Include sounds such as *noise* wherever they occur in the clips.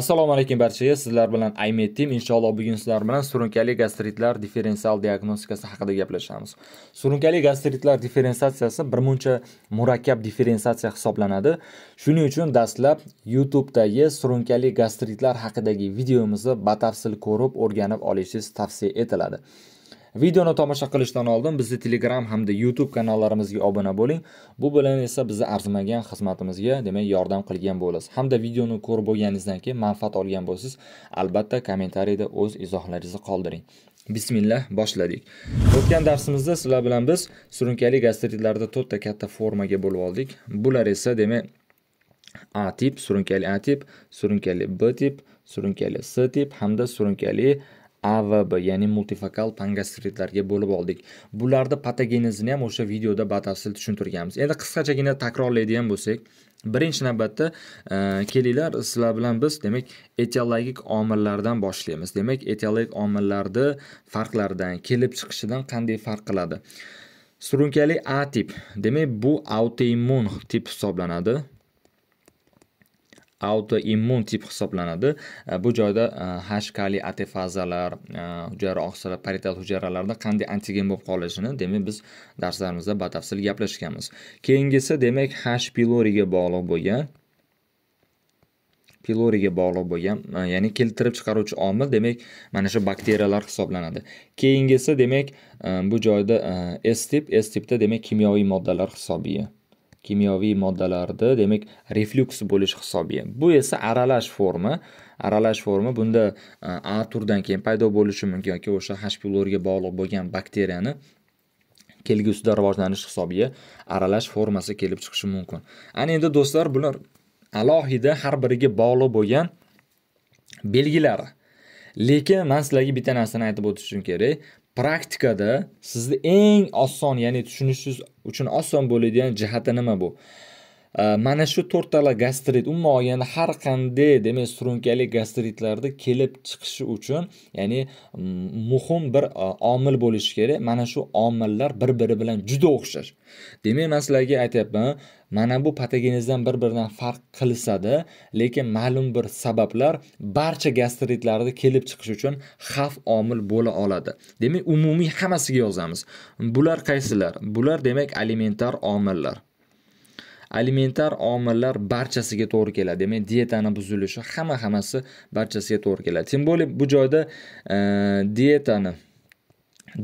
assalomu alaykum barchaga sizlar bilan aymetim inshaalloh bugun sizlar bilan surunkali gastritlar differensial diagnostikasi haqida gaplashamiz surunkali gastritlar differensiatsiyasi muncha murakkab differensiatsiya hisoblanadi shuning uchun dastlab youtubedagi surunkali gastritlar haqidagi videomizni batafsil ko'rib o'rganib olishingiz tavsiya etiladi Videoni tomosha qilishdan oldin bizni Telegram hamda YouTube kanallarimizga obuna bo'ling. Bu bilan esa bizni arzimagan xizmatimizga, demak, yordam qilgan bo'lasiz. Hamda videoni ko'rib bo'lganingizdan keyin manfaat olgan bo'lsiz, albatta kommentariyada o'z izohlaringizni qoldiring. Bismillah boshladik. O'tgan darsimizda sizlar bilan biz surunkali gastritlarda to'rtta katta formaga bo'lib oldik. Bular esa demak A tip, surunkali A tip, surunkali B tip, surunkali C tip hamda surunkali a va b ya'ni multifokal pangastritlarga bo'lib oldik bularni patogenezini ham o'sha videoda batafsil tushuntirganmiz endi qisqachagina takrorlaydigan bo'lsak birinchi navbatda e, kelinglar sizlar bilan biz demak etiologik omillardan boshlaymiz demak etiologik omillarni farqlaridan kelib chiqishidan qanday farq qiladi surunkali a tip demak bu autoimmun tip hisoblanadi autoimmun tip hisoblanadi e, bu joyda hashkali e, atefazalar e, hujayra oqsili paritat hujayralarda qanday antigen bo'lib qolishini demak biz darslarimizda batafsil gaplashganmiz keyingisi demak hash piloriga bog'liq bo'lgan piloriga bog'liq bo'lgan ya'ni keltirib chiqaruvchi omil demak mana shu bakteriyalar hisoblanadi keyingisi demak bu joyda s tip s tipda demak kimyoviy moddalar hisobiga kimyoviy moddalarda demak reflyuks bo'lish hisobiga bu esa aralash forma aralash forma bunda e, a turdan keyin paydo bo'lishi mumkin yoki o'sha h pyloriga bog'liq bo'lgan bakteriyani kelgusida rivojlanish hisobiga aralash formasi kelib chiqishi mumkin ana endi do'stlar bular alohida har biriga bog'liq bo'lgan belgilari lekin man sizlarga bitta narsani aytib o'tishim kerak praktikada sizni eng oson ya'ni tushunishingiz uchun oson bo'ladigan jihati nima bu mana shu to'rttala gastrit umuman olganda har qanday demak surunkali gastritlarni kelib chiqishi uchun ya'ni mm, muhim bir e, omil bo'lishi kerak mana shu omillar bir biri bilan juda o'xshash demak man sizlarga aytyapman mana bu patogenezdan bir biridan farq qilsada lekin ma'lum bir sabablar barcha gastritlarni kelib chiqish uchun xavf omil bo'la oladi demak umumiy hammasiga yozamiz bular qaysilar bular demak alimentar omillar alimentar omillar barchasiga to'g'ri keladi demak dietani buzilishi hamma hammasi barchasiga to'g'ri keladi тем более bu joyda e, dietani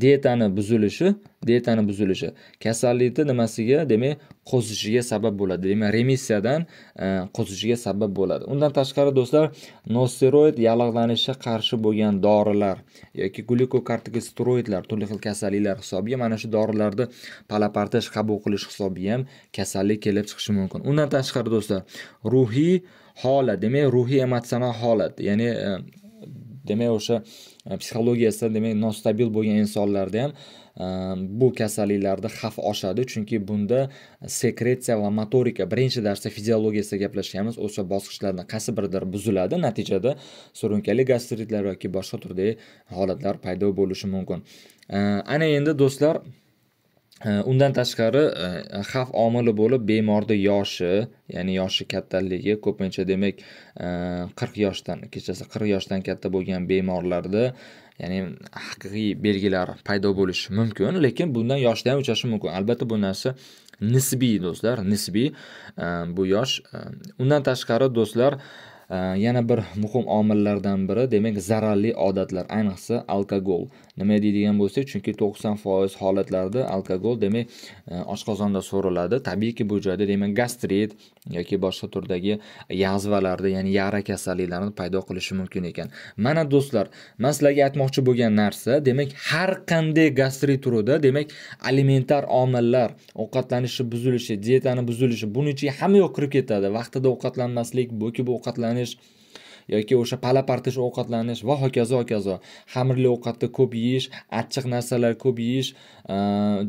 dietani buzilishi dietani buzilishi kasallikni nimasiga demak qo'zishiga sabab bo'ladi demak remissiyadan e, qo'zishiga sabab bo'ladi undan tashqari do'stlar nosteroid yallig'lanishga qarshi bo'lgan dorilar yoki glyukokortikosteroidlar turli xil kasalliklar hisobiga mana shu dorilarni palapartish qabul qilish hisobiga ham kasallik kelib chiqishi mumkin undan tashqari do'stlar ruhiy holat demak ruhiy emotsional holat ya'ni e, demak o'sha e, psixologiyasi demak nostabil bo'lgan insonlarda ham e, bu kasalliklarda xavf oshadi chunki bunda e, sekretsiya va motorika birinchi darsda fiziologiyasida gaplashganmiz o'sha bosqichlardan qaysi biridir buziladi natijada surunkali gastritlar yoki boshqa turdagi holatlar paydo bo'lishi mumkin ana endi do'stlar undan tashqari e, xavf omili bo'lib bemorni yoshi ya'ni yoshi kattaligi ko'pincha demak e, qirq yoshdan kechasi qirq yoshdan katta bo'lgan bemorlarda ya'ni haqiqiy belgilar paydo bo'lishi mumkin lekin bundan yoshda ham uchrashi mumkin albatta bu narsa nisbiy do'stlar nisbiy e, bu yosh undan tashqari do'stlar Э, yana bir muhim omillardan biri demak zararli odatlar ayniqsa alkogol nima deydigan bo'lsak chunki to'qson foiz holatlarda alkogol demak e, oshqozonda so'riladi tabiiyki bu joyda demak gastrit yoki boshqa turdagi yazvalarni ya'ni yara kasalliklarni paydo qilishi mumkin ekan mana do'stlar man sizlarga aytmoqchi bo'lgan narsa demak har qanday gastrit turida demak alimentar omillar ovqatlanishni buzilishi dietani buzilishi buni ichiga hamma yoq kirib ketadi vaqtida ovqatlanmaslik bo'kib ovqatlanish yoki o'sha pala partish ovqatlanish va hokazo hokazo xamirli ovqatni ko'p yeyish achchiq narsalar ko'p yeyish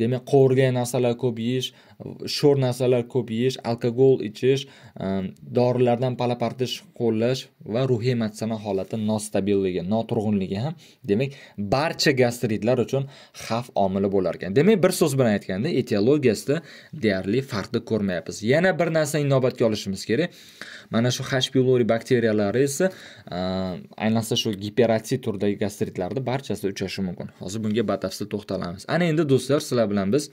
demak qovurgan narsalar ko'p yeyish sho'r narsalar ko'p yeyish alkogol ichish ehm, dorilardan pala partish qo'llash va ruhiy emotsional holati nostabilligi noturg'unligi ham demak barcha gastritlar uchun xavf omili bo'lar ekan demak bir so'z bilan aytganda etiologiyasida deyarli farqni ko'rmayapmiz yana bir narsani inobatga olishimiz kerak mana shu h pylori bakteriyalari esa ehm, ayniqsa shu giperatsit turdagi gastritlarda barchasida uchrashi mumkin hozir bunga batafsil to'xtalamiz ana endi do'stlar sizlar bilan biz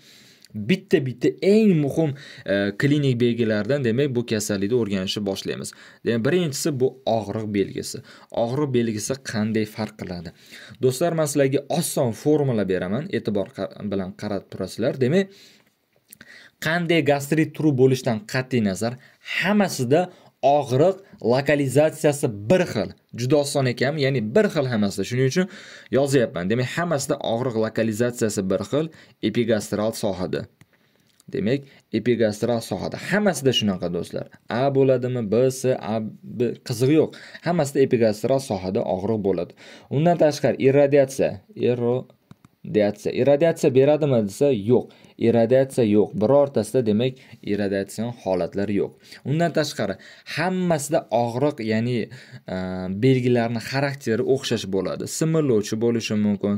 bitta bitta eng muhim e, klinik belgilardan demak bu kasallikni o'rganishni boshlaymiz demak birinchisi bu og'riq belgisi og'riq belgisi qanday farq qiladi do'stlar man sizlarga oson formula beraman e'tibor bilan qarab turasizlar demak qanday gastrit turi bo'lishidan qat'iy nazar hammasida og'riq lokalizatsiyasi bir xil juda oson ekan ya'ni bir xil hammasida shuning uchun yozyapman demak hammasida og'riq lokalizatsiyasi bir xil epigastral sohada demak epigastral sohada hammasida shunaqa do'stlar a bo'ladimi b s a b qizig'i yo'q hammasida epigastral sohada og'riq bo'ladi undan tashqari irradiatsiya ero deyatsiya irradiatsiya beradimi desa yo'q irradiatsiya yo'q birortasida demak irradiatsion holatlar yo'q undan tashqari hammasida og'riq ya'ni e, belgilarni xarakteri o'xshash bo'ladi simirlovchi bo'lishi mumkin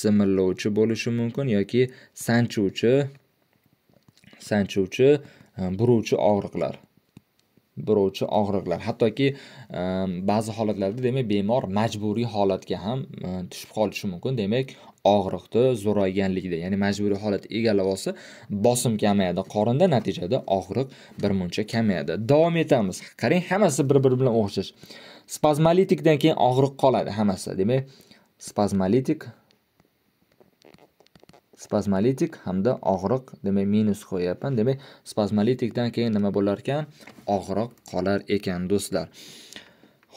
simirlovchi bo'lishi mumkin yoki sanchuvchi sanchuvchi e, buruvchi og'riqlar buruvchi og'riqlar hattoki e, ba'zi holatlarda demak bemor majburiy holatga ham e, tushib qolishi mumkin demak og'riqda zo'rayganlikda ya'ni majburiy holat egallab olsa bosim kamayadi qorinda natijada og'riq bir muncha kamayadi davom etamiz qarang hammasi bir biri bilan o'xshash spazmolitikdan keyin og'riq qoladi hammasi demak spazmolitik spazmolitik hamda og'riq demak minus qo'yyapman demak spazmolitikdan keyin nima bo'lar ekan og'riq qolar ekan do'stlar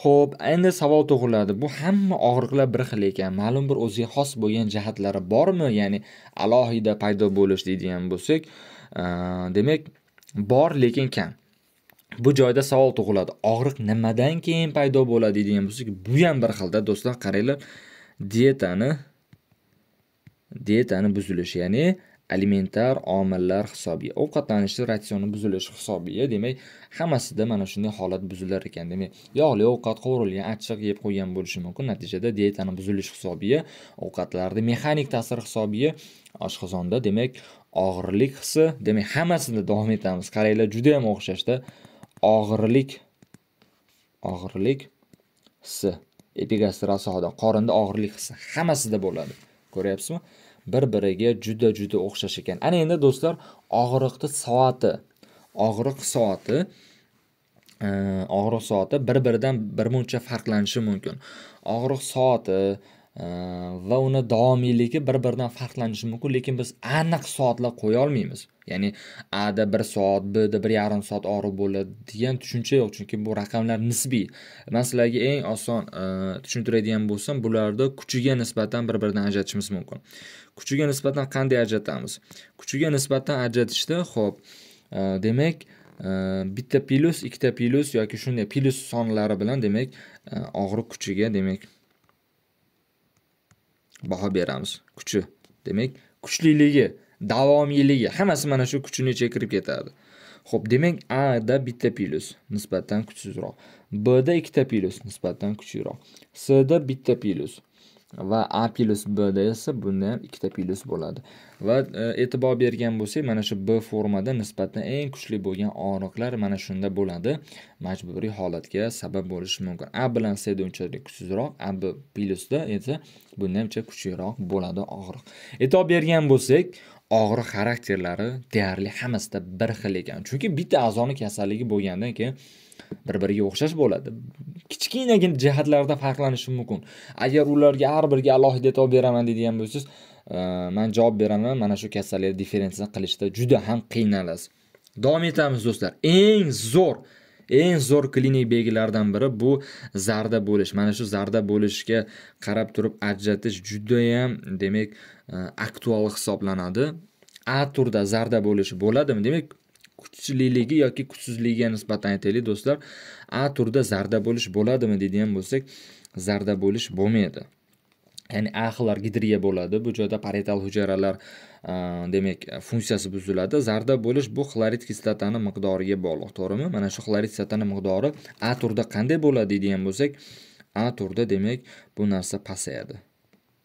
ho'p endi savol tug'iladi bu hamma og'riqlar bir xil ekan ma'lum bir o'ziga xos bo'lgan jihatlari bormi ya'ni alohida paydo bo'lish deydigan bo'lsak demak bor lekin kam bu joyda savol tug'iladi og'riq nimadan keyin paydo bo'ladi deydigan bo'lsak bu ham bir xilda do'stlar qaranglar dietani dietani buzilishi ya'ni alimentar omillar hisobiga ovqatlanishni ratsioni buzilishi hisobiga demak hammasida mana shunday holat buzilar ekan demak yog'li ovqat qovurilgan achchiq yeb qo'ygan bo'lishi mumkin natijada dietani buzilishi hisobiga ovqatlarni mexanik ta'sir hisobiga oshqozonda demak og'irlik hissi demak hammasini davom etamiz qaranglar juda yam o'xshashda og'irlik og'irlik hissi epigastral sohada qorinda og'irlik hissi hammasida bo'ladi ko'ryapsizmi bir biriga juda juda o'xshash ekan ana endi do'stlar og'riqni soati og'riq soati e, og'riq soati bir biridan birmuncha farqlanishi mumkin og'riq soati va uni davomiyligi bir biridan farqlanishi mumkin lekin biz aniq soatlar qo'ya olmaymiz ya'ni a da bir soat b da bir yarim soat og'riq bo'ladi degan tushuncha yo'q chunki bu raqamlar nisbiy man sizlarga eng oson tushuntiradigan bo'lsam bularni kuchiga nisbatan bir biridan ajratishimiz mumkin kuchiga nisbatan qanday ajratamiz kuchiga nisbatan ajratishda ho'p demak bitta plyus ikkita plyus yoki shunday plyus sonlari bilan demak og'riq kuchiga demak baho beramiz kuchi demak kuchliligi davomiyligi hammasi mana shu kuchini ichiga kirib ketadi ho'p demak a da bitta plyus nisbatan kuchsizroq b da ikkita plyus nisbatan kuchliroq c da bitta plyus va a plyus bda esa bunda ham ikkita plus bo'ladi va e, e'tibor bergan bo'lsak mana shu b formada nisbatan eng kuchli bo'lgan og'riqlar mana shunda bo'ladi majburiy holatga sabab bo'lishi mumkin a bilan cda unchalik kuchsizroq a b plyusda esa bunda hamcha kuchliroq bo'ladi og'riq e'tibor bergan bo'lsak og'riq xarakterlari deyarli hammasida bir xil ekan chunki bitta a'zoni kasalligi bo'lgandan keyin bir biriga o'xshash bo'ladi kichkinagina jihatlarda farqlanishi mumkin agar ularga har biriga alohida e'tibor beraman deydigan bo'lsangiz e, man javob beraman mana shu kasallikni differensiya qilishda juda ham qiynalasiz davom etamiz do'stlar eng zo'r eng zo'r klinik belgilardan biri bu zarda bo'lish mana shu zarda bo'lishga qarab turib ajratish judayam demak e, aktual hisoblanadi a turda zarda bo'lishi bo'ladimi demak kuchliligi yoki kuchsizligiga nisbatan aytaylik do'stlar a turda zarda bo'lish bo'ladimi deydigan bo'lsak zarda bo'lish bo'lmaydi ya'ni a xillar gidriya bo'ladi bu joyda paretal hujayralar demak funksiyasi buziladi zarda bo'lish bu xlorid kislotani miqdoriga bog'liq to'g'rimi mana shu xlorid kislotani miqdori a turda qanday bo'ladi deydigan bo'lsak a turda demak bu narsa pasayadi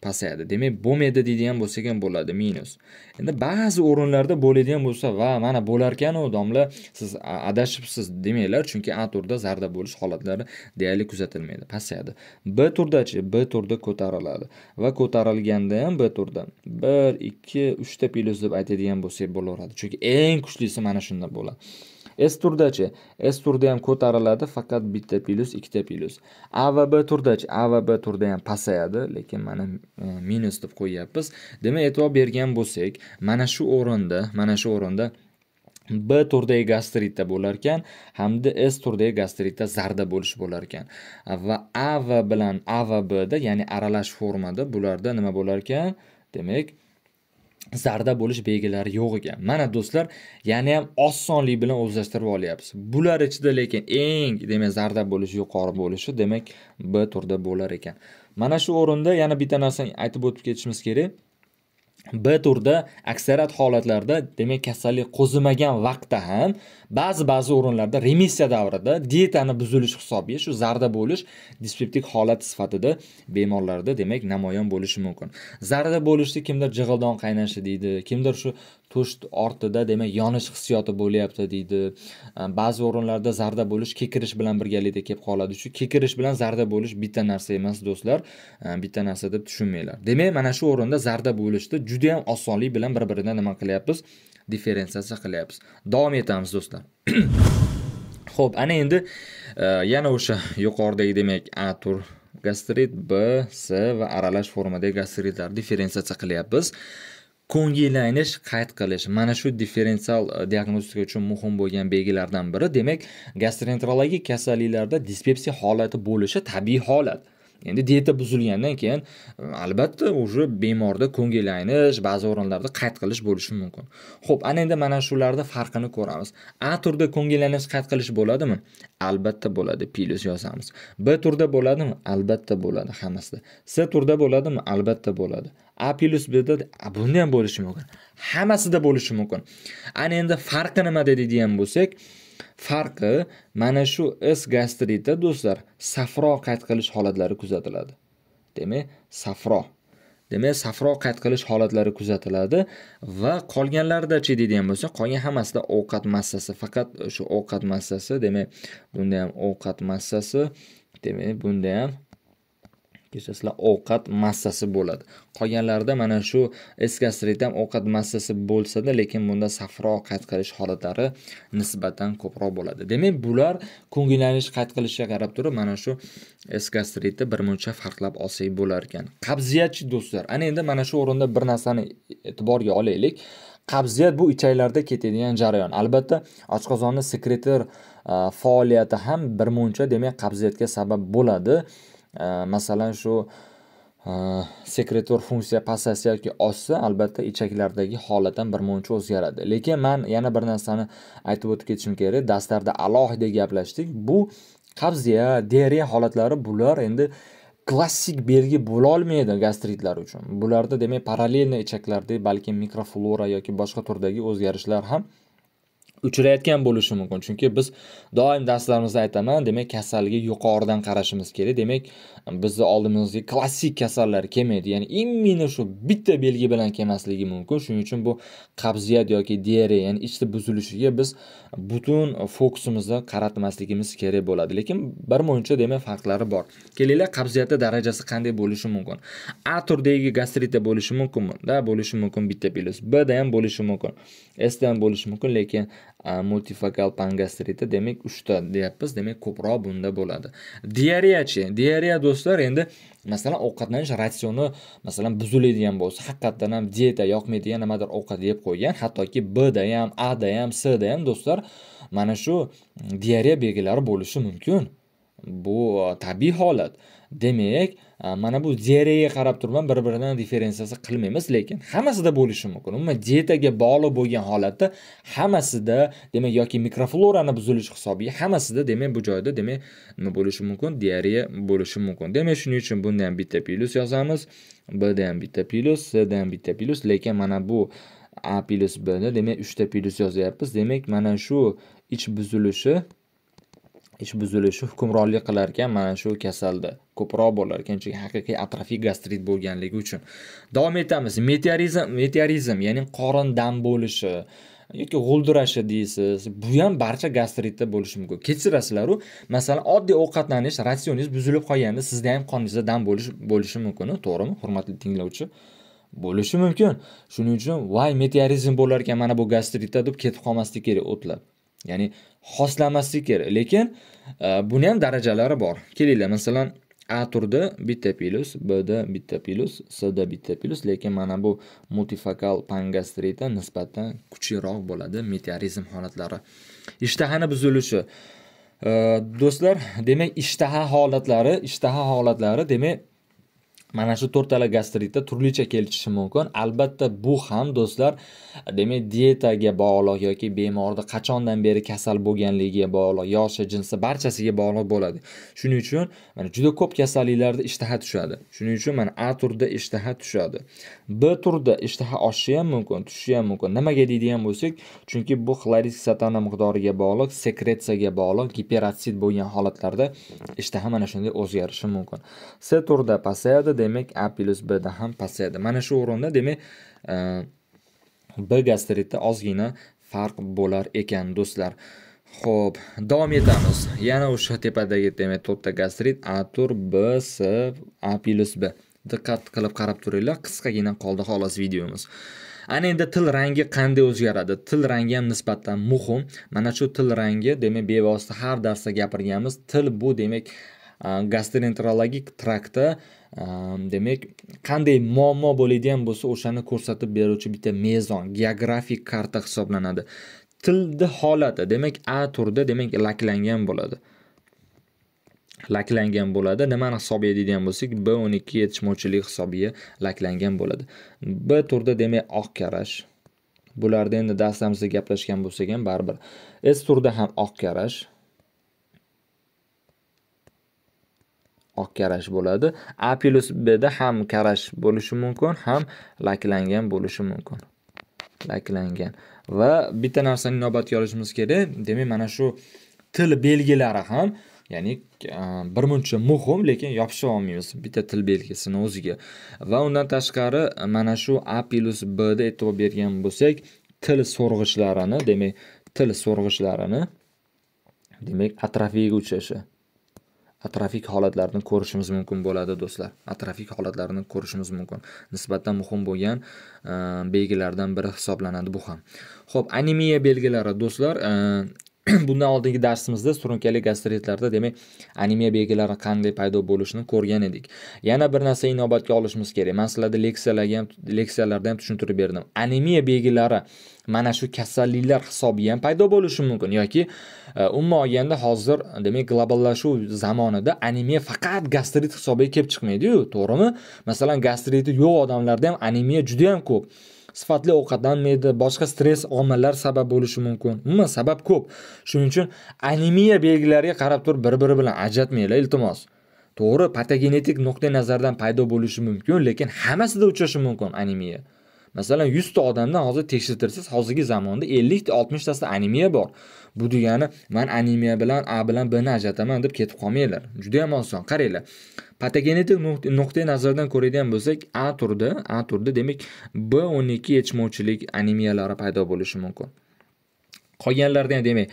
pasayadi demak bo'lmaydi deydigan bo'lsak ham bo'ladi minus endi ba'zi o'rinlarda bo'ladigan bo'lsa va mana bo'larkanu domla siz adashibsiz demanglar chunki a turda zarda bo'lish holatlari deyarli kuzatilmaydi pasayadi b turdachi b turda ko'tariladi va ko'tarilganda ham b turda bir ikki uchta plyus deb aytadigan bo'lsak bo'laveradi chunki eng kuchlisi mana shunda bo'ladi s turdachi s turda ham ko'tariladi faqat bitta plus, ikkita plus. a va b turdachi a va b turda ham pasayadi lekin mana e, minus deb qo'yyapmiz demak e'tibor bergan bo'lsak mana shu o'rinda mana shu o'rinda b turdagi gastritda bo'lar ekan hamda s turdagi gastritda zarda bo'lish bo'lar ekan va a va bilan a va B da, ya'ni aralash formada bularda nima bo'lar ekan demak zarda bo'lish belgilari yo'q ekan mana do'stlar yana ham osonlik bilan o'zlashtirib olyapsiz bular ichida lekin eng demak zarda bo'lishi yuqori bo'lishi demak b turda bo'lar ekan mana shu o'rinda yana bitta narsani aytib o'tib ketishimiz kerak b turda aksariyat holatlarda demak kasallik qo'zimagan vaqtda ham ba'zi ba'zi o'rinlarda remissiya davrida dietani buzilish hisobiga shu zarda bo'lish dispeptik holat sifatida bemorlarda demak namoyon bo'lishi mumkin zarda bo'lishni kimdir jig'ildon qaynashi deydi kimdir shu to'sht ortida demak yonish hissiyoti bo'lyapti deydi ehm, ba'zi o'rinlarda zarda bo'lish kekirish bilan birgalikda kelib qoladi shu kekirish bilan zarda bo'lish bitta narsa emas do'stlar ehm, bitta narsa deb tushunmanglar demak mana shu o'rinda zarda bo'lishni yam osonlik bilan bir biridan nima qilyapmiz differensiatsiya qilyapmiz davom etamiz do'stlar ho'p *coughs* ana endi ehm, yana o'sha yuqoridagi demak a tur gastrit b s va aralash formadagi gastritlar differensiatsiya qilyapmiz aynish qayt qilish mana shu differensial e, diagnostika uchun muhim bo'lgan belgilardan biri demak gastroenterologik kasalliklarda dispepsiya holati bo'lishi tabiiy holat endi dieta buzilgandan keyin e, albatta уже bemorda ko'ngil aynish ba'zi o'rinlarda qayt qilish bo'lishi mumkin ho'p ana endi mana shularda farqini ko'ramiz a turda ko'ngil aynish qayt qilish bo'ladimi albatta bo'ladi plyus yozamiz b turda bo'ladimi albatta bo'ladi hammasida s turda bo'ladimi albatta bo'ladi a plyus bda bunda ham bo'lishi mumkin hammasida bo'lishi mumkin ana endi farqi nima deydigan bo'lsak Farqi mana shu is gastritda do'stlar safro qayd qilish holatlari kuzatiladi. Demak, safro Demak, safro qayd qilish holatlari kuzatiladi va qolganlarida-chi deydigan bo'lsa, qolgan hammasida ovqat massasi, faqat o'sha ovqat massasi, demak, bunda ham ovqat massasi, demak, bunda ham kechasilar ovqat massasi bo'ladi qolganlarida mana shu eskastrid ham ovqat massasi bo'lsada lekin bunda safro qayd qilish holatlari nisbatan ko'proq bo'ladi demak bular ko'ngillanish qayd qilishiga qarab turib mana shu bir muncha farqlab olsak bo'lar ekan qabziyatchi do'stlar ana endi mana shu o'rinda bir narsani e'tiborga olaylik qabziyat bu ichaklarda ketadigan jarayon albatta oshqozonni sekretor e, faoliyati ham bir muncha demak qabziyatga sabab bo'ladi Э, masalan, shu э, sekretor funksiya pasaysa yoki oshsa albatta ichaklardagi holat ham birmuncha o'zgaradi lekin man yana bir narsani aytib o'tib ketishim kerak darslarda alohida gaplashdik bu qabziya diareya holatlari bular endi klassik belgi bo'lolmaydi gastritlar uchun bularda demak parallelni ichaklarda balki mikroflora yoki boshqa turdagi o'zgarishlar ham uchrayotgan bo'lishi mumkin chunki biz doim darslarimizda aytaman demak kasalga yuqoridan qarashimiz kerak demak bizni oldimizga klassik kasallar kelmaydi ya'ni именно shu bitta belgi bilan kelmasligi mumkin shuning uchun bu qabziyat yoki diareya ya'ni ichni buzilishiga biz butun fokusimizni qaratmasligimiz kerak bo'ladi lekin bir muncha demak farqlari bor kelinglar qabziyatni darajasi qanday bo'lishi mumkin a turdagi gastritda bo'lishi da bo'lishi mumkin bitta plyus bda ham bo'lishi mumkin sda ham bo'lishi mumkin lekin multifokal pangastritda demak 3 ta deyapmiz demak ko'proq bunda bo'ladi diareyachi diareya do'stlar endi masalan ovqatlanish ratsioni masalan buziladigan bo'lsa haqiqatdan ham dieta yoqmaydigan nimadir ovqat yeb qo'ygan hattoki b da ham a da ham sda da ham do'stlar mana shu diareya belgilari bo'lishi mumkin bu tabiiy holat demak mana bu zeraga qarab turman bir biridan referensiyasi qilmaymiz lekin hammasida bo'lishi mumkin umuman dietaga bog'liq bo'lgan holatda hammasida demak yoki mikroflorani buzilishi hisobiga hammasida demak bu joyda demak nima bo'lishi mumkin diareya bo'lishi mumkin demak shuning uchun bunda ham bitta plyus yozamiz bda ham bitta plyus cda ham bitta plyus lekin mana bu a plyus bni demak uchta plyus yozyapmiz demak mana shu ich buzilishi ish buzilishi hukmronlik qilar ekan mana shu kasalda ko'proq bo'lar ekan chunki haqiqiy atrofik gastrit bo'lganligi uchun davom etamiz meteorizm meteorizm ya'ni qorin dam bo'lishi yoki g'uldirashi deysiz bu ham barcha gastritda bo'lishi mumkin kechirasizlaru masalan oddiy ovqatlanish ratsioningiz buzilib qolganda sizda ham qoningizda dam bo'lish bo'lishi mumkin to'g'rimi hurmatli tinglovchi bo'lishi mumkin shuning uchun voy meteorizm bo'lar ekan mana bu gastritda deb ketib qolmaslik kerak o'tlab ya'ni xoslamaslik kerak. Lekin e, buni ham darajalari bor. Kelinglar, masalan, A turda bitta plus, B da bitta plus, C da bitta plus, lekin mana bu multifokal pangastrita nisbatan kuchliroq bo'ladi meteorizm holatlari. Ishtahani buzilishi e, Do'stlar, demak ishtaha holatlari, ishtaha holatlari, demak mana shu to'rttala gastritda turlicha kelishishi mumkin albatta bu ham do'stlar demak dietaga bog'liq yoki bemorni qachondan beri kasal bo'lganligiga bog'liq yoshi jinsi barchasiga bog'liq bo'ladi shuning uchun mana juda ko'p kasalliklarda ishtaha tushadi shuning uchun mana a turda ishtaha tushadi b turda ishtaha oshishi ham mumkin tushishi ham mumkin nimaga deydigan bo'lsak chunki bu xlorid kislotani miqdoriga bog'liq sekretsiyaga bog'liq giperatsid bo'lgan holatlarda ishtaha mana shunday o'zgarishi mumkin c turda pasayadi demak a plyus da ham pasayadi mana shu o'rinda demak e, b gastritda ozgina farq bo'lar ekan do'stlar Xo'p, davom etamiz. Yana o'sha tepadagi demak to'rtta gastrit A tur B S A plus B. Diqqat qilib qarab turinglar, qisqagina qoldi xolos videomiz. Ana endi til rangi qanday o'zgaradi? Til rangi ham nisbatan muhim. Mana shu til rangi, demak bevosita har darsda gapirganmiz. Til bu demak gastroenterologik traktda demak qanday muammo bo'ladigan bo'lsa o'shani ko'rsatib beruvchi bitta mezon geografik karta hisoblanadi tilni holati demak a turda demak laklangan bo'ladi laklangan bo'ladi nimani hisobiga deydigan bo'lsak b o'n ikki yetishmovchilik hisobiga laklangan bo'ladi b turda demak oq karash bularda endi darslarimizda gaplashgan bo'lsak ham baribir s turda ham oq karash oq karash bo'ladi a plyus bda ham karash bo'lishi mumkin ham laklangan bo'lishi mumkin laklangan va bitta narsani inobatga olishimiz kerak demak mana shu til belgilari ham ya'ni e, bir muncha muhim lekin yopishib olmaymiz bitta til belgisini o'ziga va undan tashqari mana shu a plyus bda e'tibor bergan bo'lsak til so'rg'ichlarini demak til so'rg'ichlarini demak atrofiyaga uchrashi atrofik holatlarni ko'rishimiz mumkin bo'ladi do'stlar atrofik holatlarni ko'rishimiz mumkin nisbatan muhim bo'lgan belgilardan biri hisoblanadi bu ham ho'p anemiya belgilari do'stlar *clears throat* bundan oldingi darsimizda surunkali gastritlarda demak anemiya belgilari qanday paydo bo'lishini ko'rgan edik yana bir narsa inobatga olishimiz kerak man sizlarga leksiyalarga ham leksiyalarda ham tushuntirib berdim anemiya belgilari mana shu kasalliklar hisobiga ham paydo bo'lishi mumkin yoki e, umuman olganda hozir demak globallashuv zamonida anemiya faqat gastrit hisobiga kelib chiqmaydiyu to'g'rimi masalan gastriti yo'q odamlarda ham anemiya juda yam ko'p sifatli ovqatlanmaydi boshqa stress omillar sabab bo'lishi mumkin umuman sabab ko'p shuning uchun anemiya belgilariga qarab turib bir biri bilan ajratmanglar iltimos to'g'ri patogenetik nuqtai nazardan paydo bo'lishi mumkin lekin hammasida uchrashi mumkin anemiya masalan yuzta odamdan hozir tekshirtirsangiz hozirgi zamonda ellikta oltmishtasida anemiya bor bu degani man anemiya bilan a bilan bni ajrataman deb ketib qolmanglar judayam oson qaranglar patogenetik nuqtai nazardan ko'radigan bo'lsak a turda a turda demak b o'n ikki yetishmovchilik anemiyalari paydo bo'lishi mumkin qolganlarda ham demak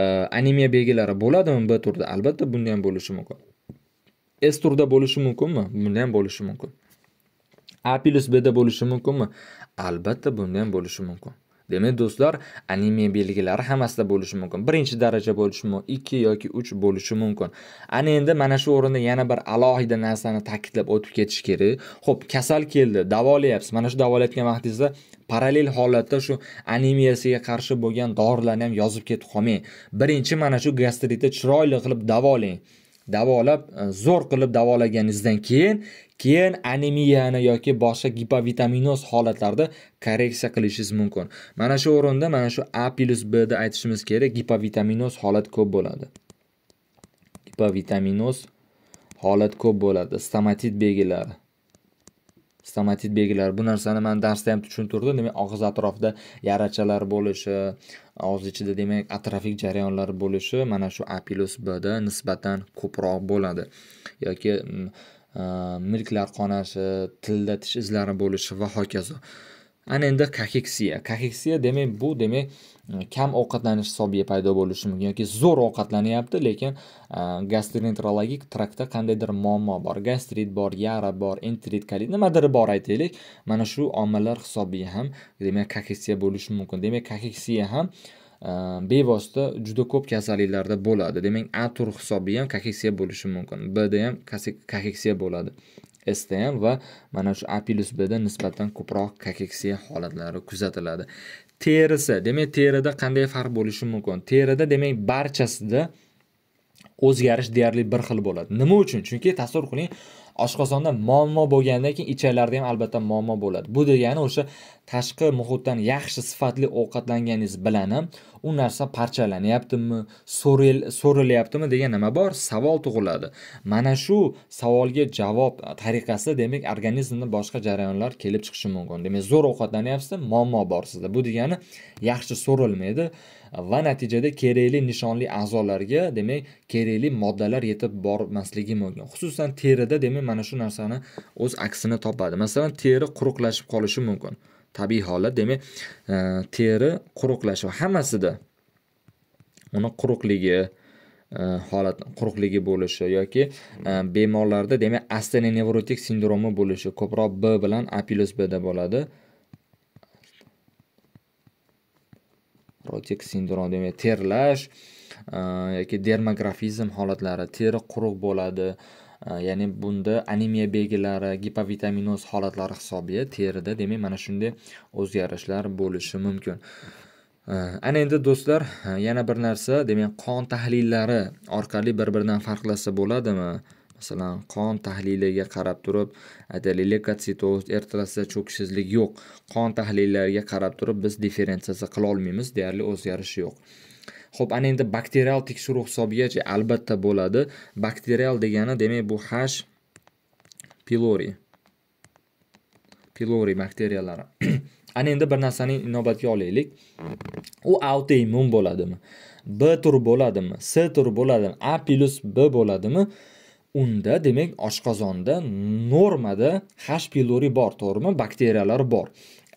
e, anemiya belgilari bo'ladimi b turda albatta bunda ham bo'lishi mumkin s turda bo'lishi mumkinmi bunda ham bo'lishi mumkin a plyus bda bo'lishi mumkinmi albatta bunda ham bo'lishi mumkin demak do'stlar anime belgilari hammasida bo'lishi mumkin birinchi daraja bo'lishi mumkin ikki yoki uch bo'lishi mumkin ana endi mana shu o'rinda yana bir alohida narsani ta'kidlab o'tib ketish kerak ho'p kasal keldi davolayapsiz mana shu davolayotgan vaqtingizda parallel holatda shu anemiyasiga qarshi bo'lgan dorilarni ham yozib ketib qolmang birinchi mana shu gastritni chiroyli qilib davolang davolab e, zo'r qilib davolaganingizdan keyin keyin anemiyani yoki boshqa gipovitaminoz holatlarda korreksiya qilishingiz mumkin mana shu o'rinda mana shu a plyus bni aytishimiz kerak gipovitaminoz holat ko'p bo'ladi gipovitaminoz holat ko'p bo'ladi stomatit belgilari stomatit belgilari bu narsani man darsda ham tushuntirdim demak og'iz atrofida yarachalar bo'lishi og'iz ichida demak atrofik jarayonlar bo'lishi mana shu apilus plyus bda nisbatan ko'proq bo'ladi yoki mm, e, milklar qonashi tilda tish izlari bo'lishi va hokazo ana endi kakeksiya kakeksiya demak bu demak Э, kam ovqatlanish hisobiga paydo bo'lishi mumkin yoki zo'r ovqatlanyapti lekin e, gastroenterologik traktda qandaydir muammo bor gastrit bor yara bor enterit kolit nimadir bor aytaylik mana shu omillar hisobiga ham demak kokeksiya bo'lishi mumkin demak kokeksiya ham e, bevosita juda ko'p kasalliklarda bo'ladi demak a tur hisobiga ham kokeksiya bo'lishi mumkin bda ham kokeksiya bo'ladi sda ham va mana shu a plyus bda nisbatan ko'proq kakeksiya holatlari kuzatiladi terisi demak terida qanday farq bo'lishi mumkin terida demak barchasida o'zgarish deyarli bir xil bo'ladi nima uchun chunki tasavvur qiling oshqozonda muammo bo'lgandan keyin ichaklarda ham albatta muammo bo'ladi bu degani o'sha tashqi muhitdan yaxshi sifatli ovqatlanganingiz bilan ham u narsa parchalanyaptimi so'rilyaptimi degan nima bor savol tug'iladi mana shu savolga javob tariqasida demak organizmda boshqa jarayonlar kelib chiqishi mumkin demak zo'r ovqatlanyapsizda muammo bor sizda bu degani yaxshi so'rilmaydi va natijada kerakli nishonli a'zolarga demak kerakli moddalar yetib bormasligi mumkin xususan terida demak mana shu narsani o'z aksini topadi masalan teri quruqlashib qolishi mumkin tabiiy holat demak e, teri quruqlashi hammasida uni quruqligi e, holat quruqligi bo'lishi yoki e, bemorlarda demak nevrotik sindromi bo'lishi ko'proq b bilan apilus bda bo'ladi parotik sindrom demak terlash e, yoki dermografizm holatlari teri quruq bo'ladi e, ya'ni bunda anemiya belgilari gipovitaminoz holatlari hisobiga terida demak mana shunday o'zgarishlar bo'lishi mumkin e, ana endi do'stlar yana bir narsa demak qon tahlillari orqali bir biridan farqlasa bo'ladimi masalan qon tahliliga qarab turib aytaylik lekotsitoz ertalabsa cho'kishsizlik yo'q qon tahlillariga qarab turib biz differensiyatsiya qila olmaymiz deyarli o'zgarish yo'q ho'p ana endi bakterial tekshiruv hisobigachi albatta bo'ladi bakterial degani demak bu hash pilori pilori bakteriyalari *clears throat* ana endi bir narsani inobatga olaylik u autoimmun bo'ladimi b turi bo'ladimi s turi bo'ladimi a plyus b bo'ladimi unda demak oshqozonda normada h pilori bor to'g'rimi bakteriyalar bor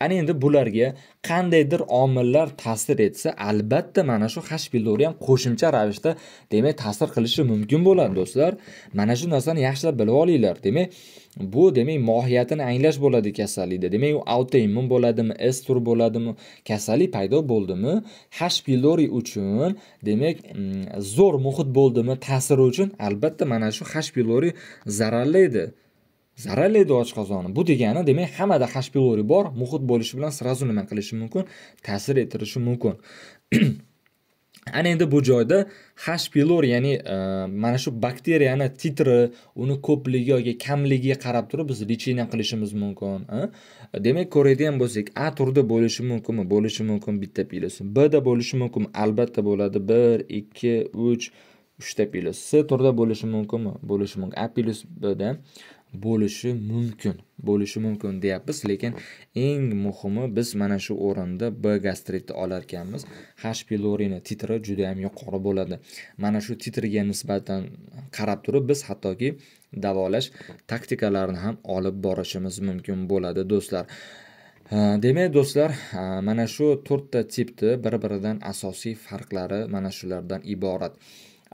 ana endi bularga qandaydir omillar ta'sir etsa albatta mana shu hash bildori ham qo'shimcha ravishda demak ta'sir qilishi mumkin bo'ladi do'stlar mana shu narsani yaxshilab bilib olinglar demak bu demak mohiyatini anglash bo'ladi kasallikda demak u autoimmun bo'ladimi s tur bo'ladimi kasallik paydo bo'ldimi hash pylori uchun demak mm, zo'r muhit bo'ldimi ta'siri uchun albatta mana shu hash pylori zararlaydi zararlaydi oshqozonni bu degani demak hammada hash pilori bor muhit bo'lishi bilan сразу nima qilishi mumkin ta'sir ettirishi mumkin *clears throat* ana endi bu joyda hash pilori ya'ni e, mana shu bakteriyani titri uni ko'pligi yoki kamligiga qarab turib biz лечение qilishimiz mumkin demak ko'radigan bo'lsak a turda bo'lishi mumkinmi bo'lishi mumkin bitta pilus bda bo'lishi mumkin albatta bo'ladi bir ikki uch uchta pilus s turda bo'lishi mumkinmi bo'lishi mumkin a plyus bda bo'lishi mumkin bo'lishi mumkin deyapmiz lekin eng muhimi biz mana shu o'rinda b gastritni olar ekanmiz h pilorini titri juda yam yuqori bo'ladi mana shu titrga nisbatan qarab turib biz hattoki davolash taktikalarini ham olib borishimiz mumkin bo'ladi do'stlar demak do'stlar mana shu to'rtta tipni bir biridan asosiy farqlari mana shulardan iborat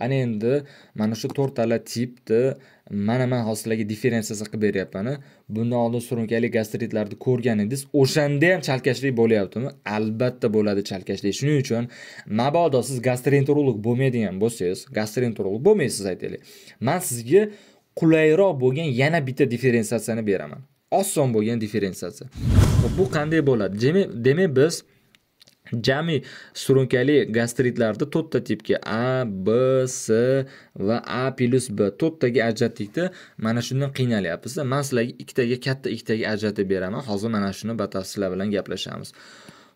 ana endi mana shu to'rttala tipni mana hozir sizlarga differensiyasi qilib beryapman bundan oldin surunkali gastritlarni ko'rgan edingiz o'shanda ham chalkashlik bo'lyaptimi albatta bo'ladi chalkashlik shuning uchun mabodo siz gastroenterolog bo'lmaydigan bo'lsangiz gastroenterolog bo'lmaysiz aytaylik man sizga qulayroq bo'lgan yana bitta differensiyatsiyani beraman oson bo'lgan differensiyatsiya bu qanday bo'ladi demak biz jami surunkali gastritlarda to'rtta tipga a b s va a plyus b to'rttaga ajratdikda mana shundan qiynalyapmiz man sizlarga ikkitaga katta ikkitaga ajratib beraman hozir mana shuni batafsil bilan gaplashamiz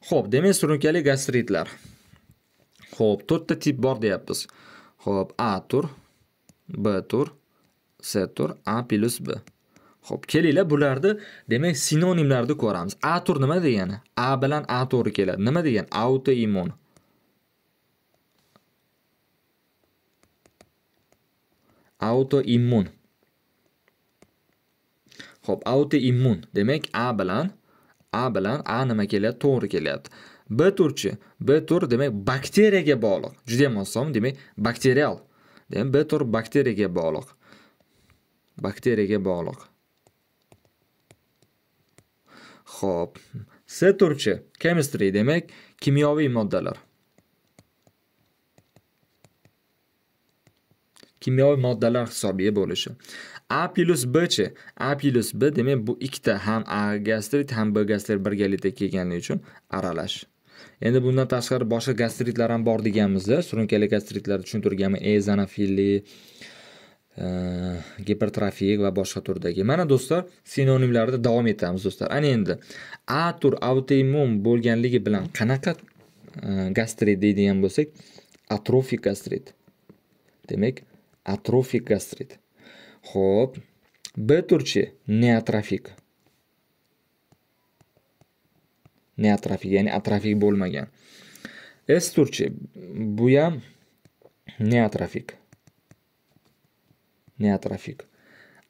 ho'p demak surunkali gastritlar ho'p to'rtta tip bor deyapmiz ho'p a tur b tur c tur a plyus b Xo'p, kelinglar bularni, demak, sinonimlarni ko'ramiz. Atur nima degani? A bilan A to'g'ri keladi. Nima degani? Autoimmun. Autoimmun. Xo'p, autoimmun. Demak, A bilan A bilan A nima keladi? To'g'ri keladi. B turchi. B tur demak, bakteriyaga bog'liq. Juda ham oson, demak, bakterial. Demak, B tur bakteriyaga bog'liq. Bakteriyaga bog'liq. Xo'p. S turchi chemistry demak kimyoviy moddalar. Kimyoviy moddalar hisobiga bo'lishi. A plus B chi? A plus B demak bu ikkita ham A gastrit ham B gastrit birgalikda kelganligi uchun aralash. Endi bundan tashqari boshqa gastritlar ham bor deganmiz-da. Surunkali gastritlarni tushuntirganmiz, ezanofilli, gipertrofik va boshqa turdagi mana do'stlar sinonimlarida davom etamiz do'stlar ana endi a tur autoimmun bo'lganligi bilan qanaqa gastrit deydigan bo'lsak atrofik gastrit demak atrofik gastrit ho'p b turchi neatrofik neatrofik ya'ni atrofik bo'lmagan s turchi bu ham neatrofik neatrofik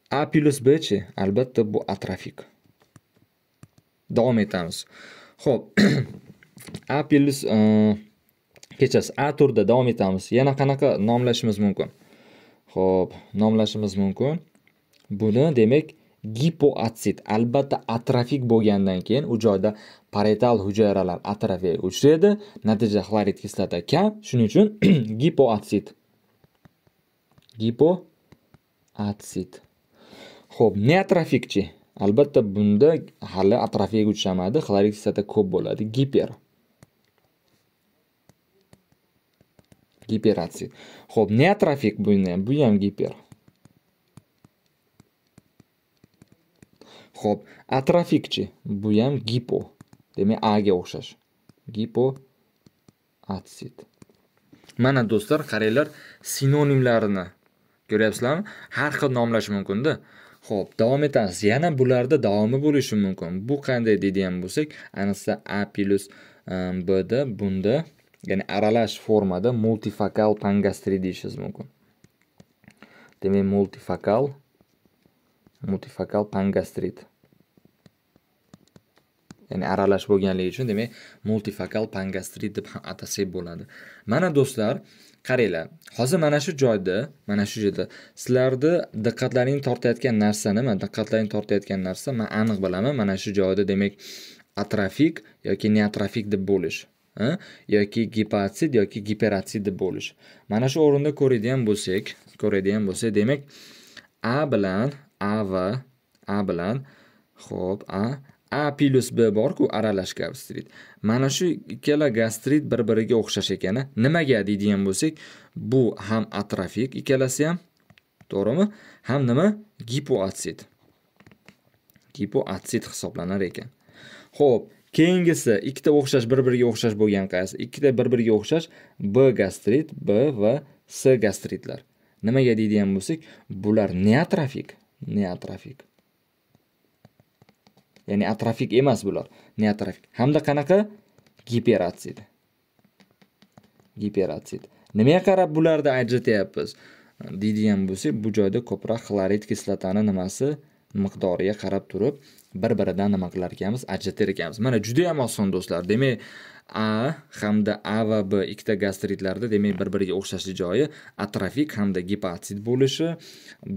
a plus b chi albatta bu atrofik davom etamiz Xo'p. *clears throat* a plyus kechasi uh, a turda davom etamiz yana qanaqa nomlashimiz mumkin Xo'p, nomlashimiz mumkin buni demak gipoatsit albatta atrofik bo'lgandan keyin u joyda parietal hujayralar atrofiyaga uchraydi natija xlorid kislota kam shuning uchun *clears throat* gipoatsit gipo atsit ho'p neotrofikchi albatta bunda hali atrofiyaga uchramadi xlorid kislota ko'p bo'ladi giper giperatsit ho'p neotrofik ham bu ham giper ho'p atrofikchi bu ham gipo demak a ga o'xshash gipo atsit mana do'stlar qaranglar sinonimlarini ko'ryapsizlarmi har xil nomlash mumkinda ho'p davom etamiz yana bularda davomi bo'lishi mumkin bu qanday deydigan bo'lsak ayniqsa a plyus ehm, bda bunda ya'ni aralash formada multifokal tangastri deyishingiz mumkin demak multifokal multifokal pangastrit ya'ni aralash bo'lganligi uchun demak multifokal pangastrit deb ham atasak bo'ladi mana do'stlar qaranglar hozir mana shu joyda mana shu yerda sizlarni diqqatlaringni tortayotgan narsa nima diqqatlaringni tortayotgan narsa man aniq bilaman mana shu joyda demak atrofik yoki neatrofik deb bo'lish yoki gipatsid yoki giperatsid deb bo'lish mana shu o'rinda ko'radigan bo'lsak ko'radigan bo'lsak demak a bilan a va a bilan ho'p a a plyus b borku aralash gastrit mana shu ikkala gastrit bir biriga o'xshash ekani nimaga deydigan bo'lsak bu ham atrofik ikkalasi ham to'g'rimi ham nima gipoatsit gipoatsit hisoblanar ekan ho'p keyingisi ikkita o'xshash bir biriga o'xshash bo'lgan qaysi ikkita bir biriga o'xshash b gastrit b va s gastritlar nimaga deydigan bo'lsak bular neatrofik neatrofik ya'ni atrofik emas bular neotrofik hamda qanaqa giperatsid giperatsid nimaga qarab bularni ajratyapmiz deydigan bo'lsak bu joyda ko'proq xlorid kislotani nimasi miqdoriga qarab turib bir biridan nima qilar ekanmiz ajratar ekanmiz mana juda yam oson do'stlar demak a hamda a va b ikkita gastritlarda demak bir biriga o'xshashlik joyi atrofik hamda gepatit bo'lishi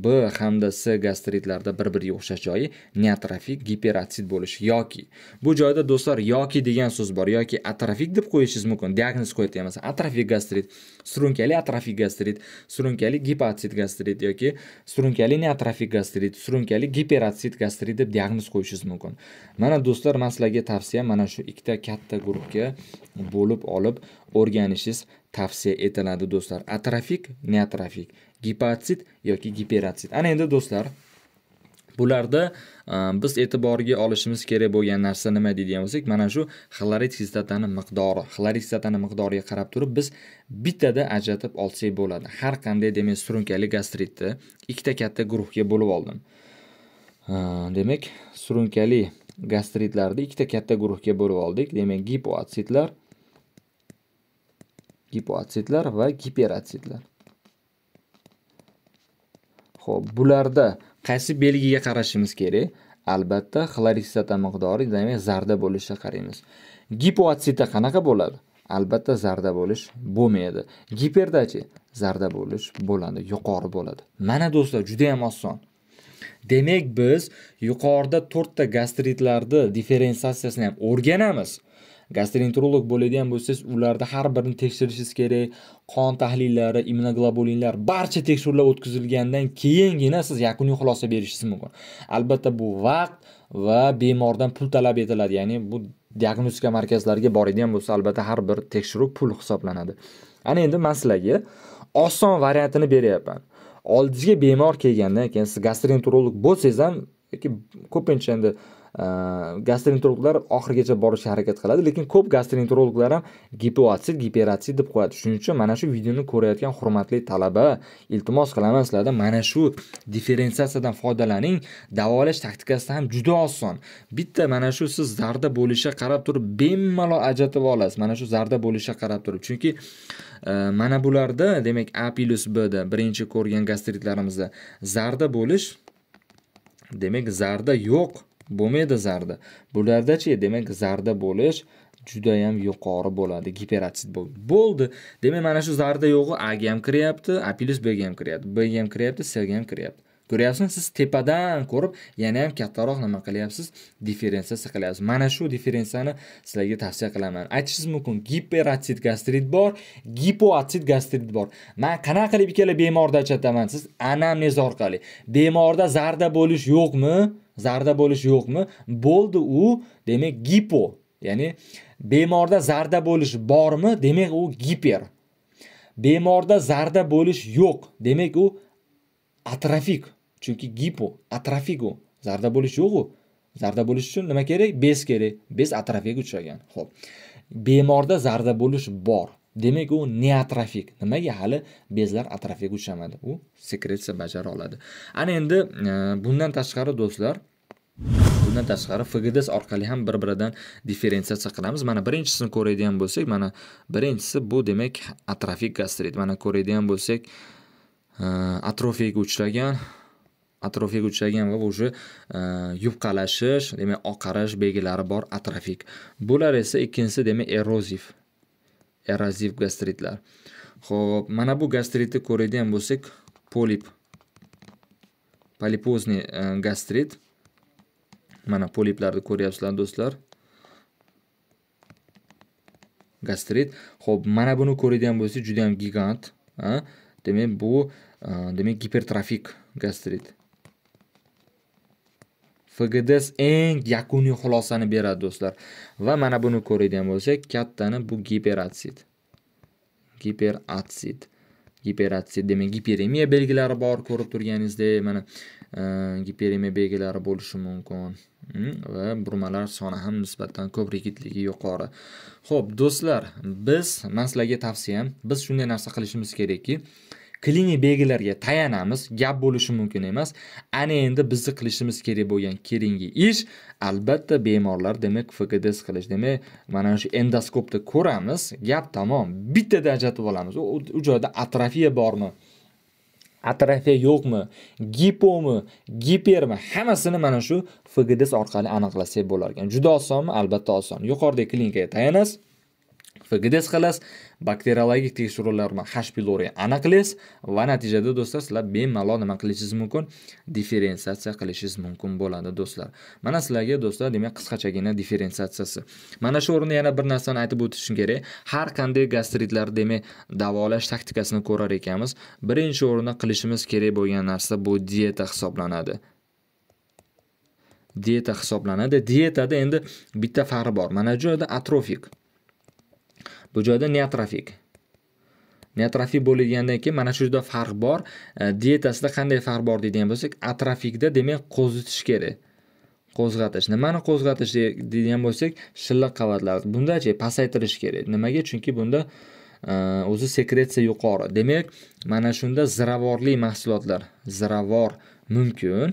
b hamda s gastritlarda bir biriga o'xshash joyi neatrofik giperatsid bo'lishi yoki bu joyda do'stlar yoki degan so'z bor yoki atrofik deb qo'yishingiz mumkin diagnoz qo'yadigan bo'lsa atrofik gastrit surunkali atrofik gastrit surunkali gepatit gastrit yoki surunkali neatrofik gastrit surunkali giperatsit gastrit deb diagnoz qo'yishingiz mumkin mana do'stlar man sizlarga tavsiyam mana shu ikkita katta guruhga bo'lib olib o'rganishingiz tavsiya etiladi do'stlar atrofik neatrofik gipatsit yoki giperatsit ana endi do'stlar bularda e, biz e'tiborga olishimiz kerak bo'lgan narsa nima deydigan bo'lsak mana shu xlorid kislotani miqdori xlorid kislotani miqdoriga qarab turib biz bittada ajratib olsak bo'ladi har qanday demak surunkali gastritni ikkita katta guruhga bo'lib oldim e, demak surunkali gastritlarni ikkita katta guruhga bo'lib oldik demak gipoatsitlar gipoatsitlar va giperatsitlar ho'p bularda qaysi belgiga qarashimiz kerak albatta xlorissata miqdori demak zarda bo'lishiga qaraymiz gipoatsitda qanaqa bo'ladi albatta zarda bo'lish bo'lmaydi giperdachi zarda bo'lish bo'ladi yuqori bo'ladi mana do'stlar juda yam oson demak biz yuqorida to'rtta gastritlarni differensiatsiyasini ham o'rganamiz gastroenterolog bo'ladigan bo'lsangiz ularni har birini tekshirishingiz kerak qon tahlillari immunoglobulinlar barcha tekshiruvlar o'tkazilgandan keyingina siz yakuniy xulosa berishingiz mumkin albatta bu vaqt va bemordan pul talab etiladi ya'ni bu diagnostika markazlariga boradigan bo'lsa albatta har bir tekshiruv pul hisoblanadi ana endi man sizlarga oson variantini beryapman oldingizga bemor kelgandan keyin siz gastroenterolog bo'lsangiz ham yoki ko'pincha endi gastroenterologlar э, oxirigacha borishga harakat qiladi lekin ko'p gastroenterologlar ham gipoatsid giperatsid deb qo'yadi shuning uchun mana shu videoni ko'rayotgan hurmatli talaba iltimos qilaman sizlardan mana shu differensiatsiyadan foydalaning davolash taktikasi ham juda oson bitta mana shu siz zarda bo'lishiga qarab turib bemalol ajratib olasiz mana shu zarda bo'lishiga qarab turib chunki e, mana bularda demak a plyus bda birinchi ko'rgan gastritlarimizda zarda bo'lish demak zarda yo'q bo'lmaydi zarda bulardachi demak zarda bo'lish judayam yuqori bo'ladi giperatsit bo'ldi bo'ldi demak mana shu zarda yo'g'i a ga ham kiryapti a plyus b ga ham kiryapti b ga ham kiryapti c ga ham kiryapti ko'ryapsizmi siz tepadan ko'rib yana ham kattaroq nima qilyapsiz differensiyasi qilyapsiz mana shu differensiyani sizlarga tavsiya qilaman aytishingiz mumkin giperatsit gastrit bor gipoatsit gastrit bor man qanaqa qilib ikkala bemorni ajrataman siz anamnez orqali bemorda zarda bo'lish yo'qmi zarda bo'lish yo'qmi bo'ldi u demak gipo ya'ni bemorda zarda bo'lish bormi demak u giper bemorda zarda bo'lish yo'q demak u atrofik chunki gipo atrofik u zarda bo'lish yo'q u zarda bo'lish uchun nima kerak bez kerak bez atrofiyaga uchragan ho'p bemorda zarda bo'lish bor demak u neatrofik nimaga hali bezlar atrofiga uchamadi u sekretsiya bajara oladi ana endi e, bundan tashqari do'stlar bundan tashqari fgds orqali ham bir biridan differensiatsiya qilamiz mana birinchisini ko'radigan bo'lsak mana birinchisi bu demak atrofik gastrit mana ko'radigan bo'lsak e, atrofiyaga uchragan atrofiyaga uchragan va уже e, yupqalashish demak oqarish belgilari bor atrofik bular esa ikkinchisi demak eroziv eroziv gastritlar ho'p mana bu gastritni ko'radigan bo'lsak polip polipozniy e, gastrit mana poliplarni ko'ryapsizlar do'stlar gastrit ho'p mana buni ko'radigan bo'lsak juda yam gigant demak bu e, demak gipertrofik gastrit FGDS eng yakuniy xulosani beradi do'stlar. Va mana buni ko'raydigan bo'lsak, kattani bu giperatsid. Giperatsid. Giperatsid demak, giperemiya belgilari bor ko'rib turganingizdek, mana e, giperemiya belgilari bo'lishi mumkin. Mm, va burmalar soni ham nisbatan ko'p rigidligi yuqori. Xo'p, do'stlar, biz maslaga tavsiyam, biz shunday narsa qilishimiz kerakki, klinik belgilarga tayanamiz gap bo'lishi mumkin emas ana endi bizni qilishimiz kerak bo'lgan keyingi ish albatta bemorlar demak fgds qilish demak mana shu endoskopda ko'ramiz gap tamom bittada ajratib olamiz u joyda atrofiya bormi atrofiya yo'qmi gipomi gipermi hammasini mana shu fgds orqali aniqlasak bo'lar ekan juda osonmi albatta oson yuqoridagi klinikaga tayanasiz fgds qilasiz bakteriologik tekshiruvlar bilan h pylori aniqlaysiz va natijada do'stlar sizlar bemalol nima qilishingiz mumkin differensiatsiya qilishingiz mumkin bo'ladi do'stlar mana sizlarga do'stlar demak qisqachagina differensiatsiyasi mana shu o'rinda yana bir narsani aytib o'tishim kerak har qanday gastritlarni demak davolash taktikasini ko'rar ekanmiz birinchi o'rinda qilishimiz kerak bo'lgan narsa bu dieta hisoblanadi dieta hisoblanadi dietada endi bitta farqi bor mana bu joyda atrofik bu joyda neotrofik neotrofik bo'lgandan keyin mana shu yerda farq bor e, dietasida qanday farq bor deydigan bo'lsak atrofikda demak qo'zitish kerak qo'zg'atish nimani qo'zg'atish deydigan bo'lsak shilliq qavatlar bundachi pasaytirish kerak nimaga chunki bunda e, o'zi sekretsiya yuqori demak mana shunda ziravorli mahsulotlar ziravor mumkin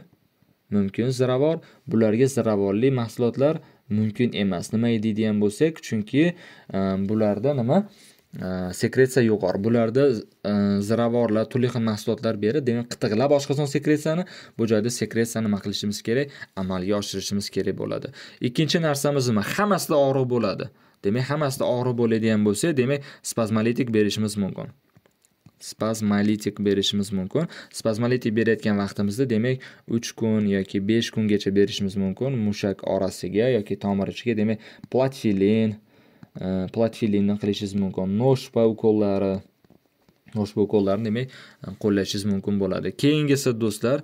mumkin ziravor bularga ziravorli mahsulotlar mumkin emas nimaga deydigan bo'lsak chunki e, bularda nima e, sekretsiya yuqori bularda e, ziravorlar turli xil mahsulotlar berib demak qitiqlab oshqozon sekretsiyani bu joyda sekretsiya nima qilishimiz kerak amalga oshirishimiz kerak bo'ladi ikkinchi narsamiz nima hammasida og'riq bo'ladi demak hammasida og'riq bo'ladigan bo'lsa demak spazmolitik berishimiz mumkin spazmolitik berishimiz mumkin spazmolitik berayotgan vaqtimizda demak uch kun yoki besh kungacha berishimiz mumkin mushak orasiga yoki tomir ichiga demak platfilin e, platfilinni qilishingiz mumkin noshpa ukollari ushbu gollarni demak e, qo'llashingiz mumkin bo'ladi keyingisi do'stlar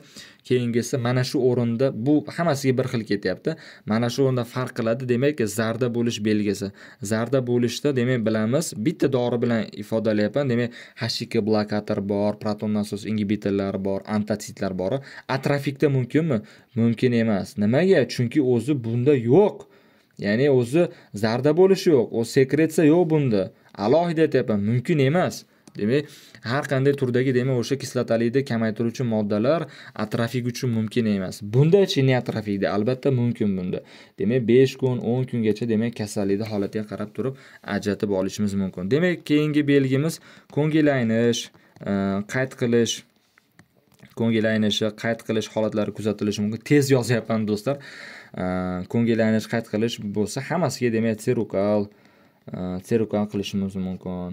keyingisi mana shu o'rinda bu hammasiga bir xil ketyapti mana shu o'rinda farq qiladi demak zarda bo'lish belgisi zarda bo'lishda demak bilamiz bitta dori bilan ifodalayapman demak hashika blokator bor proton nasos ingibitorlar bor antatsitlar bor atrofikda mumkinmi mumkin emas nimaga chunki o'zi bunda yo'q ya'ni o'zi zarda bo'lishi yo'q o'zi sekretsiya yo'q bunda alohida aytyapman mumkin emas demak har qanday turdagi demak o'sha kislotalikni kamaytiruvchi moddalar atrofik uchun mumkin emas bundachi atrofikda albatta mumkin bunda demak besh kun o'n kungacha demak kasallikni holatiga qarab turib ajratib olishimiz mumkin demak keyingi belgimiz aynish e, qayt qilish aynishi qayt qilish holatlari kuzatilishi mumkin tez yozyapman do'stlar e, aynish qayt qilish bo'lsa hammasiga demak serukal e, serukal qilishimiz mumkin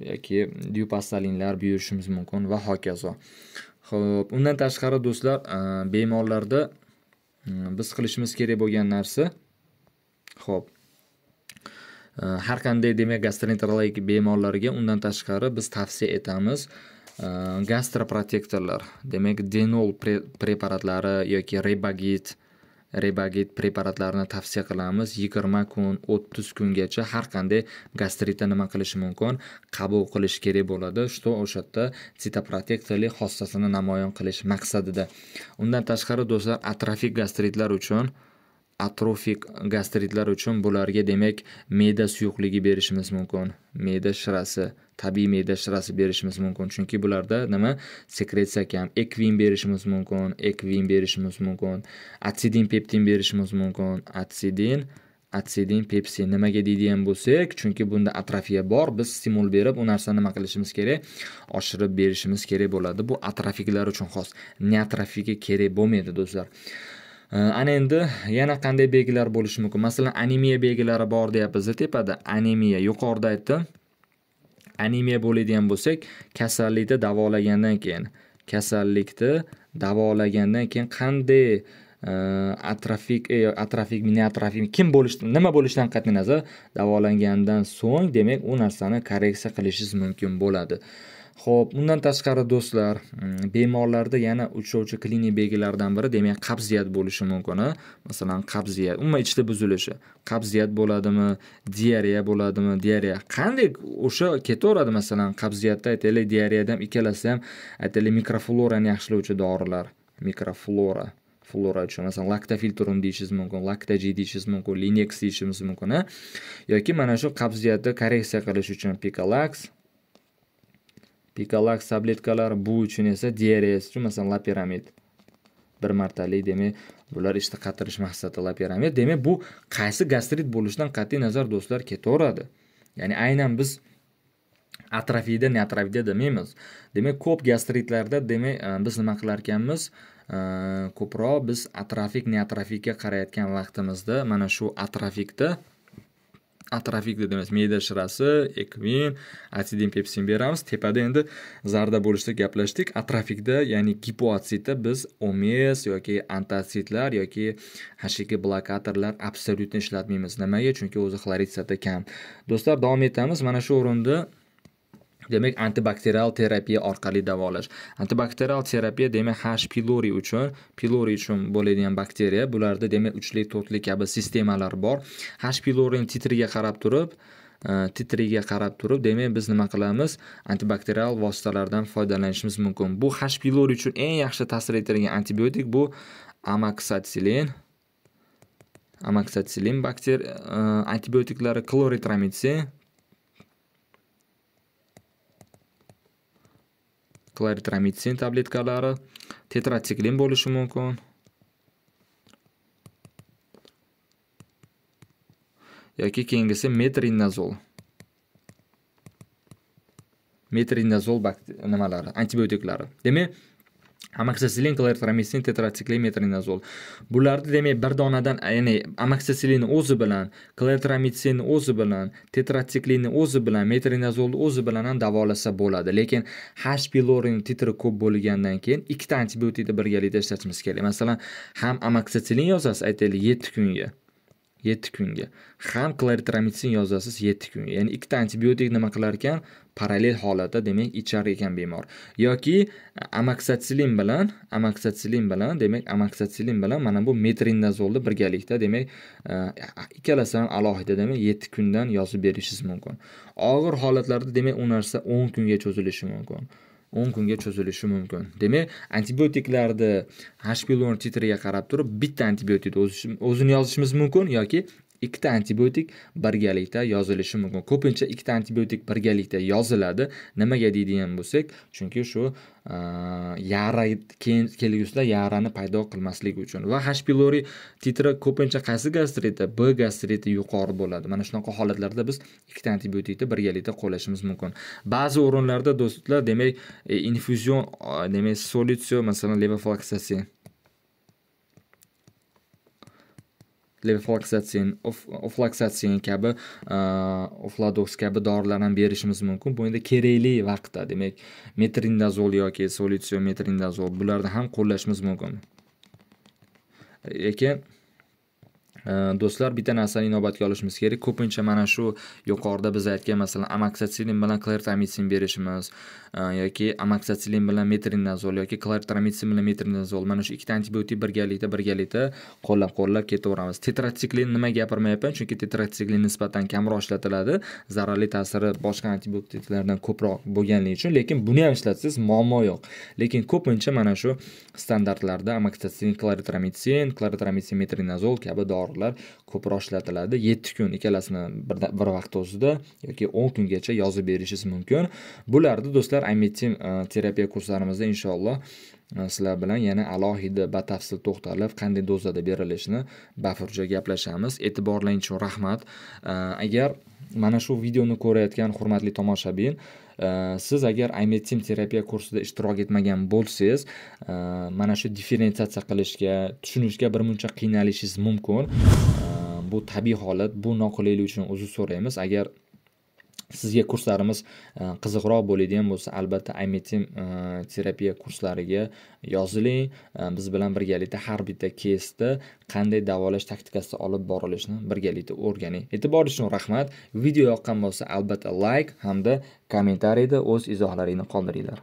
yoki dyupastalinlar buyurishimiz mumkin va hokazo ho'p undan tashqari do'stlar bemorlarda biz qilishimiz kerak bo'lgan narsa ho'p har qanday demak gastroenterologik bemorlarga undan tashqari biz tavsiya etamiz gastroprotektorlar demak denol preparatlari yoki rebagit rebagit preparatlarini tavsiya qilamiz yigirma kun o'ttiz kungacha har qanday gastritda nima qilishi mumkin qabul qilish kerak bo'ladi что o'sha yerda sitoprotektorli xossasini namoyon qilish maqsadida undan tashqari do'stlar atrofik gastritlar uchun atrofik gastritlar uchun bularga demak me'da suyuqligi berishimiz mumkin me'da shirasi tabiiy me'da shirasi berishimiz mumkin chunki bularda nima sekretsiya kam ekvin berishimiz mumkin ekvin berishimiz mumkin atsidin peptin berishimiz mumkin atsidin atsidin pepsin nimaga deydigan bo'lsak chunki bunda atrofiya bor biz stimul berib u narsani nima qilishimiz kerak oshirib berishimiz kerak bo'ladi bu atrofiklar uchun xos neatrofiga kerak bo'lmaydi do'stlar Э, ana endi yana qanday belgilar bo'lishi mumkin masalan anemiya belgilari bor deyapmiz tepada anemiya yuqorida aytdim anemiya bo'ladigan bo'lsak kasallikni davolagandan keyin kasallikni davolagandan keyin qanday e, atrofik e, atrofik atrofik atrofi kim bo'lish nima bo'lishidan qat'iy nazar davolangandan so'ng demak u narsani korreksiya qilishingiz mumkin bo'ladi Xo'p, undan tashqari do'stlar, mm, bemorlarda yana uchrovchi klinik belgilardan biri demak qabziyat bo'lishi mumkin. Masalan, qabziyat, umuman ichda buzilishi. Qabziyat bo'ladimi, diareya bo'ladimi, diareya qanday o'sha ketaveradi masalan, qabziyatda aytaylik, diareyada ham ikkalasi ham aytaylik mikroflorani yaxshilovchi dorilar, mikroflora flora uchun masalan lakta deyishingiz mumkin laktaji deyishingiz mumkin linex deyishimiz mumkin yoki mana shu qabziyatni korreksiya qilish uchun pikalaks, Pikolaks tabletkalari bu uchun esa DRS uchun masalan lapiramid bir martalik demak bular ishni işte qatirish maqsadida lapiramid demak bu qaysi gastrit bo'lishidan qat'iy nazar do'stlar ketaveradi ya'ni aynan biz atrofida neatrofida demaymiz demak ko'p gastritlarda demak e, biz nima qilar ekanmiz e, ko'proq biz atrofik neatrofikka qarayotgan vaqtimizda mana shu atrofikda atrofik emas me'da shirasi ekvin atsidin pepsin beramiz tepada endi zarda bo'lishda gaplashdik atrofikda ya'ni gipoatsitda biz omes yoki antatsitlar yoki hashiki blokatorlar absolyutni ishlatmaymiz nimaga chunki o'zi xloritsiyada kam do'stlar davom etamiz mana shu o'rinda demak antibakterial terapiya orqali davolash antibakterial terapiya demak h pilori uchun pilori uchun bo'ladigan bakteriya bularda demak uchlik to'rtlik kabi sistemalar bor h pilorini titriga qarab turib e, titriga qarab turib demak biz nima qilamiz antibakterial vositalardan foydalanishimiz mumkin bu h pilori uchun eng yaxshi ta'sir etadigan antibiotik bu amaksatsilin amaksatsilin bakteriya e, antibiotiklari kloritramitsin klaritramitsin tabletkalari, tetratsiklin bo'lishi mumkin. yoki keyingisi metrinazol. Metrinazol nimalari, antibiotiklari. Demak, amaksasilin klartromitsin tetratsiklin bularni demak bir donadan ya'ni amaksasilinni o'zi bilan klartromitsinni o'zi bilan tetratsiklinni o'zi bilan metrinazolni o'zi bilan ham davolasa bo'ladi lekin h pilorin titri ko'p bo'lgandan keyin ikkita antibiotikni birgalikda ishlatishimiz kerak masalan ham amaksasilin yozasiz aytaylik yetti kunga yetti kunga ham klaritromitsin yozasiz yetti kunga ya'ni ikkita antibiotik nima qilar ekan parallel holatda demak ichar ekan bemor yoki amaksatsilin bilan amaksatsilin bilan demak amaksatsilin bilan mana bu metrindazolni birgalikda demak e, ikkalasini ham alohida demak yetti kundan yozib berishingiz mumkin og'ir holatlarda demak u narsa o'n kunga cho'zilishi mumkin o'n kunga cho'zilishi mumkin demak antibiotiklarni h pylori titriga qarab turib bitta antibiotikni o'zini yozishimiz mumkin yoki ikkita antibiotik birgalikda yozilishi mumkin ko'pincha ikkita antibiotik birgalikda yoziladi nimaga deydigan bo'lsak chunki shu uh, yara keyin kelgusida yarani paydo qilmasligi uchun va h pilori titri ko'pincha qaysi gastritda b gastriti yuqori bo'ladi mana shunaqa holatlarda biz ikkita antibiotikni birgalikda qo'llashimiz mumkin ba'zi o'rinlarda do'stlar demak e, infuzion uh, demak solitsio masalan levofaksasi levoflaksatin oflaksatin kabi ofladoks kabi dorilarni ham berishimiz mumkin bu endi kerakli vaqtda demak metrindazol yoki solitsio metrindazol bularni ham qo'llashimiz mumkin lekin Э, do'stlar bitta narsani inobatga olishimiz kerak ko'pincha mana shu yuqorida biz aytgan masalan amaksatsilin bilan klertamitsin berishimiz e, yoki amaksatsilin bilan metrinazol yoki klertamitsin bilan metrinazol mana shu ikkita antibiotik birgalikda birgalikda qo'llab qo'llab ketaveramiz tetratsiklin nima gapirmayapman chunki tetratsiklin nisbatan kamroq ishlatiladi zararli ta'siri boshqa antibiotiklardan ko'proq bo'lganligi uchun lekin buni ham ishlatsangiz muammo yo'q lekin ko'pincha mana shu standartlarda amaksatsilin klertramitsin klertramitsin metrinazol kabi dori dorilar ko'proq ishlatiladi yetti kun ikkalasini bir, vaqt o'zida yoki o'n kungacha yozib berishingiz mumkin bularni do'stlar amitim e, terapiya kurslarimizda inshaalloh e, sizlar bilan yana alohida batafsil to'xtalib qanday dozada berilishini bafurja gaplashamiz e'tiborlaringiz uchun rahmat e, agar mana shu videoni ko'rayotgan hurmatli tomoshabin Э, siz agar aymetsim terapiya kursida ishtirok etmagan bo'lsangiz e, mana shu differensiatsiya qilishga tushunishga bir muncha qiynalishingiz mumkin e, bu tabiiy holat bu noqulaylik uchun uzr so'raymiz agar sizga kurslarimiz e, qiziqroq bo'ladigan bo'lsa albatta aymetim e, terapiya kurslariga yoziling e, biz bilan birgalikda har bitta keysda qanday davolash taktikasi olib borilishini birgalikda o'rganing e'tibor uchun rahmat video yoqqan bo'lsa albatta layk like hamda kommentariyda o'z izohlaringni qoldiringlar